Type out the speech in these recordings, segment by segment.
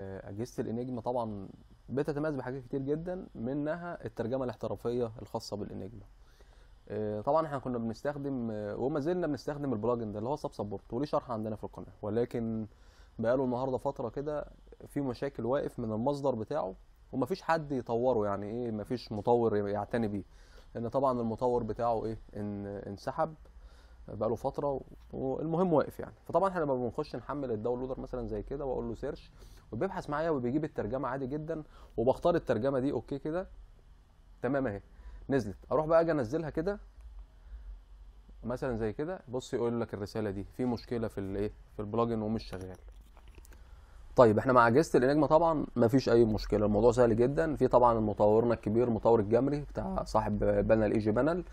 آه، اجهزه الانجما طبعا بتتميز بحاجات كتير جدا منها الترجمه الاحترافيه الخاصه بالانجما آه، طبعا احنا كنا بنستخدم آه، وما زلنا بنستخدم البلاجن ده اللي هو سب سبورت وليه شرح عندنا في القناه ولكن بقاله النهارده فتره كده في مشاكل واقف من المصدر بتاعه ومفيش حد يطوره يعني ايه مفيش مطور يعتني بيه لان طبعا المطور بتاعه ايه ان انسحب بقى له فتره والمهم واقف يعني فطبعا احنا لما بنخش نحمل الداونلودر مثلا زي كده واقول له سيرش وبيبحث معايا وبيجيب الترجمه عادي جدا وبختار الترجمه دي اوكي كده تمام اهي نزلت اروح بقى اجي انزلها كده مثلا زي كده بص يقول لك الرساله دي في مشكله في الايه في البلجن ومش شغال طيب احنا مع اجهزه الانجما طبعا مفيش اي مشكله الموضوع سهل جدا في طبعا مطورنا الكبير مطور الجمري بتاع صاحب بانل اي جي بانل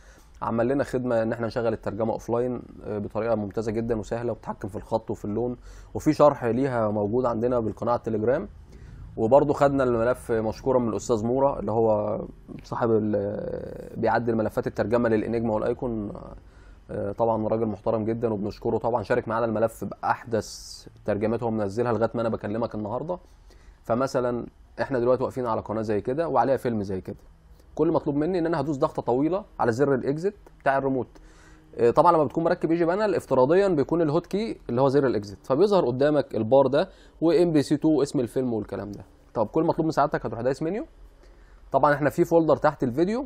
عمل لنا خدمه ان احنا نشغل الترجمه اوف آه، لاين بطريقه ممتازه جدا وسهله وبتحكم في الخط وفي اللون وفي شرح ليها موجود عندنا بالقناه على التليجرام وبرضه خدنا الملف مشكورا من الاستاذ مورا اللي هو صاحب آه، بيعدل ملفات الترجمه للانجما والايكون آه، طبعا راجل محترم جدا وبنشكره طبعا شارك معانا الملف باحدث ترجمات هو منزلها لغايه ما انا بكلمك النهارده فمثلا احنا دلوقتي واقفين على قناه زي كده وعليها فيلم زي كده كل مطلوب مني ان انا هدوس ضغطه طويله على زر الاكزت بتاع الريموت آه، طبعا لما بتكون مركب اي جي بانل افتراضيا بيكون الهوت كي اللي هو زر الاكزت فبيظهر قدامك البار ده وام بي سي 2 واسم الفيلم والكلام ده طب كل مطلوب من سعادتك هتروح دايس منيو طبعا احنا في فولدر تحت الفيديو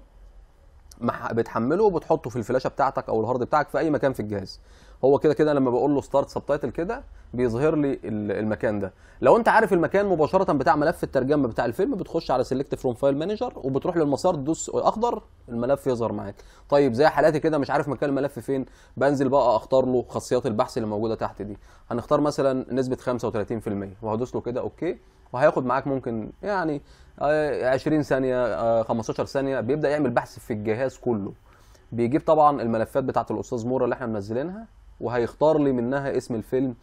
بتحمله وبتحطه في الفلاشه بتاعتك او الهارد بتاعك في اي مكان في الجهاز هو كده كده لما بقول له ستارت سبتايتل كده بيظهر لي المكان ده لو انت عارف المكان مباشره بتاع ملف الترجمه بتاع الفيلم بتخش على سيلكت فروم فايل مانجر وبتروح للمسار تدوس اخضر الملف يظهر معاك طيب زي حالاتي كده مش عارف مكان الملف فين بنزل بقى اختار له خاصيات البحث اللي موجوده تحت دي هنختار مثلا نسبه 35% وهدوس له كده اوكي وهياخد معاك ممكن يعني 20 آه، ثانيه 15 آه، ثانيه بيبدا يعمل بحث في الجهاز كله بيجيب طبعا الملفات بتاعه الاستاذ مورا اللي احنا منزلينها وهيختار لي منها اسم الفيلم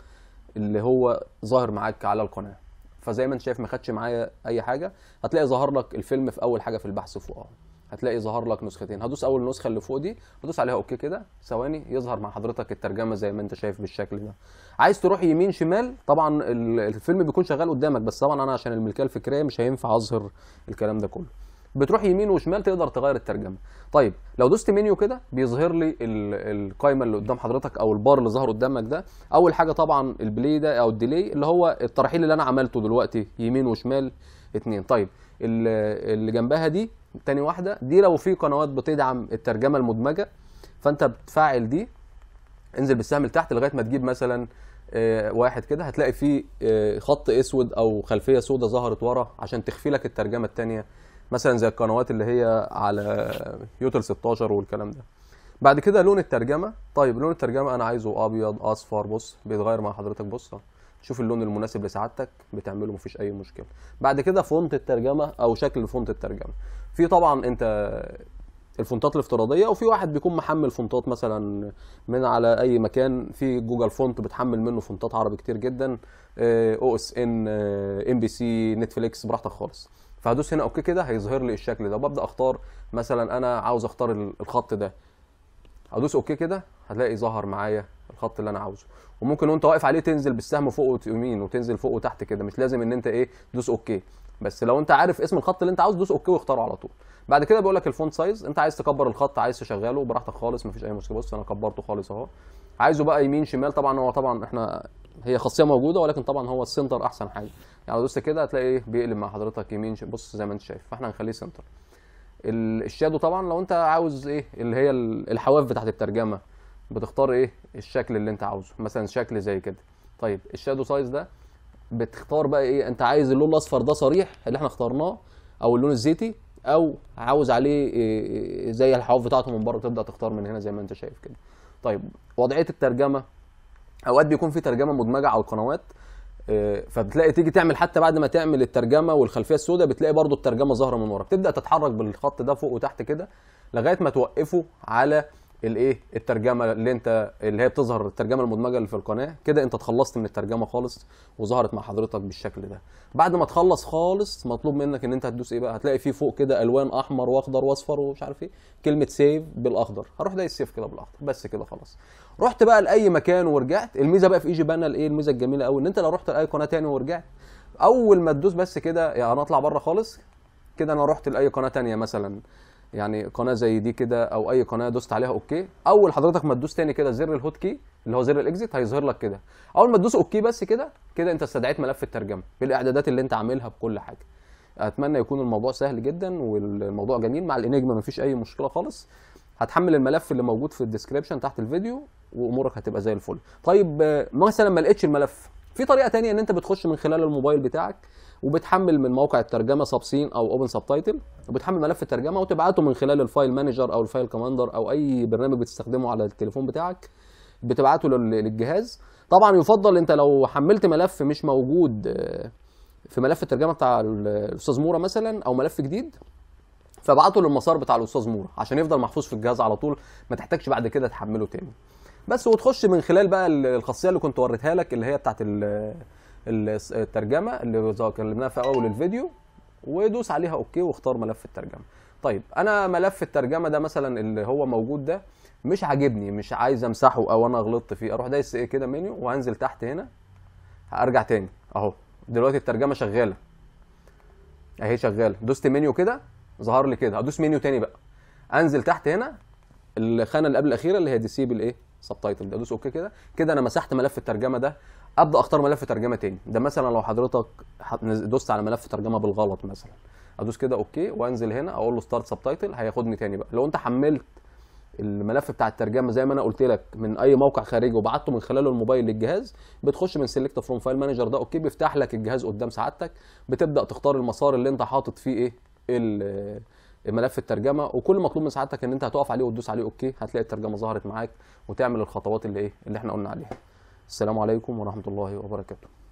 اللي هو ظاهر معاك على القناه فزي ما انت شايف ما خدش معايا اي حاجه هتلاقي ظهر لك الفيلم في اول حاجه في البحث فوق هتلاقي ظهر لك نسختين هدوس اول نسخه اللي فوق دي هدوس عليها اوكي كده ثواني يظهر مع حضرتك الترجمه زي ما انت شايف بالشكل ده عايز تروح يمين شمال طبعا الفيلم بيكون شغال قدامك بس طبعا انا عشان الملكيه الفكريه مش هينفع اظهر الكلام ده كله بتروح يمين وشمال تقدر تغير الترجمه طيب لو دوست منيو كده بيظهر لي القائمه اللي قدام حضرتك او البار اللي ظهر قدامك ده اول حاجه طبعا البلاي ده او الديلي اللي هو الترحيل اللي انا عملته دلوقتي يمين وشمال اتنين طيب اللي جنبها دي تاني واحده دي لو في قنوات بتدعم الترجمه المدمجه فانت بتفعل دي انزل بالسهم لتحت لغايه ما تجيب مثلا آه، واحد كده هتلاقي فيه آه، خط اسود او خلفيه سوداء ظهرت ورا عشان تخفي لك الترجمه الثانيه مثلا زي القنوات اللي هي على يوتل 16 والكلام ده بعد كده لون الترجمه طيب لون الترجمه انا عايزه ابيض اصفر بص بيتغير مع حضرتك بص شوف اللون المناسب لسعادتك بتعمله مفيش اي مشكله بعد كده فونت الترجمه او شكل فونت الترجمه في طبعا انت الفونتات الافتراضيه وفي واحد بيكون محمل فونتات مثلا من على اي مكان في جوجل فونت بتحمل منه فونتات عربي كتير جدا آه، او اس ان آه، ام بي سي نتفليكس براحتك خالص فهدوس هنا اوكي كده هيظهر لي الشكل ده ببدا اختار مثلا انا عاوز اختار الخط ده ادوس اوكي كده هتلاقي ظهر معايا الخط اللي انا عاوزه وممكن وانت واقف عليه تنزل بالسهم فوق ويمين وتنزل فوق وتحت كده مش لازم ان انت ايه دوس اوكي بس لو انت عارف اسم الخط اللي انت عاوز دوس اوكي واختاره على طول بعد كده بيقول لك الفونت سايز انت عايز تكبر الخط عايز تشغله براحتك خالص مفيش اي مشكله بص انا كبرته خالص اهو عايزه بقى يمين شمال طبعا هو طبعا احنا هي خاصيه موجوده ولكن طبعا هو السنتر احسن حاجه يعني دوست كده هتلاقي ايه بيقلب مع حضرتك يمين بص زي ما انت شايف فاحنا هنخليه سنتر الشادو طبعا لو انت عاوز ايه اللي هي الحواف بتاعت الترجمه بتختار ايه الشكل اللي انت عاوزه مثلا شكل زي كده طيب الشادو سايز ده بتختار بقى ايه انت عايز اللون الاصفر ده صريح اللي احنا اخترناه او اللون الزيتي او عاوز عليه إيه, إيه؟, إيه؟ زي الحواف بتاعته من بره تبدا تختار من هنا زي ما انت شايف كده طيب وضعيه الترجمه اوقات بيكون في ترجمه مدمجه على القنوات آه، فبتلاقي تيجي تعمل حتى بعد ما تعمل الترجمه والخلفيه السوداء بتلاقي برضو الترجمه ظاهره من ورا بتبدا تتحرك بالخط ده فوق وتحت كده لغايه ما توقفه على الايه الترجمه اللي انت اللي هي بتظهر الترجمه المدمجه اللي في القناه كده انت اتخلصت من الترجمه خالص وظهرت مع حضرتك بالشكل ده بعد ما تخلص خالص مطلوب منك ان انت هتدوس ايه بقى هتلاقي فيه فوق كده الوان احمر واخضر واصفر ومش عارف ايه كلمه سيف بالاخضر هروح دايس السيف كده بالاخضر بس كده خلاص رحت بقى لاي مكان ورجعت الميزه بقى في ايجي بانل ايه الميزه الجميله قوي ان انت لو رحت لاي قناه تاني ورجعت اول ما تدوس بس كده يعني انا اطلع بره خالص كده انا رحت لاي قناه تانية مثلا يعني قناه زي دي كده او اي قناه دوست عليها اوكي اول حضرتك ما تدوس تاني كده زر الهوت كي اللي هو زر الاكزيت هيظهر لك كده اول ما تدوس اوكي بس كده كده انت استدعيت ملف الترجمه بالاعدادات اللي انت عاملها بكل حاجه اتمنى يكون الموضوع سهل جدا والموضوع جميل مع الانجما مفيش اي مشكله خالص هتحمل الملف اللي موجود في الديسكريبشن تحت الفيديو وامورك هتبقى زي الفل طيب آه، مثلا ما لقيتش الملف في طريقه تانية ان انت بتخش من خلال الموبايل بتاعك وبتحمل من موقع الترجمه سابسين او اوبن سبتايتل وبتحمل ملف الترجمه وتبعته من خلال الفايل مانجر او الفايل كوماندر او اي برنامج بتستخدمه على التليفون بتاعك بتبعته للجهاز طبعا يفضل انت لو حملت ملف مش موجود آه، في ملف الترجمه بتاع الاستاذ مورا مثلا او ملف جديد فابعته للمسار بتاع الاستاذ مورا عشان يفضل محفوظ في الجهاز على طول ما تحتاجش بعد كده تحمله تاني بس وتخش من خلال بقى الخاصيه اللي كنت وريتها لك اللي هي بتاعت الترجمه اللي اتكلمناها في اول الفيديو ودوس عليها اوكي واختار ملف الترجمه طيب انا ملف الترجمه ده مثلا اللي هو موجود ده مش عاجبني مش عايز امسحه او انا غلطت فيه اروح دايس ايه كده منيو وهنزل تحت هنا هرجع تاني اهو دلوقتي الترجمه شغاله اهي شغاله دوست منيو كده ظهر لي كده هدوس منيو تاني بقى انزل تحت هنا الخانه اللي قبل الاخيره اللي هي ديسيبل ايه سب تايتل ادوس اوكي كده كده انا مسحت ملف الترجمه ده ابدا اختار ملف ترجمه تاني ده مثلا لو حضرتك دوست على ملف ترجمه بالغلط مثلا ادوس كده اوكي وانزل هنا اقول له ستارت سب تايتل هياخدني تاني بقى لو انت حملت الملف بتاع الترجمه زي ما انا قلت لك من اي موقع خارجي وبعته من خلاله الموبايل للجهاز بتخش من سيلكت فروم فايل مانجر ده اوكي بيفتح لك الجهاز قدام سعادتك بتبدا تختار المسار اللي انت حاطط فيه ايه ملف الترجمه وكل مطلوب من سعادتك ان انت هتقف عليه وتدوس عليه اوكي هتلاقي الترجمه ظهرت معاك وتعمل الخطوات اللي ايه اللي احنا قلنا عليها السلام عليكم ورحمه الله وبركاته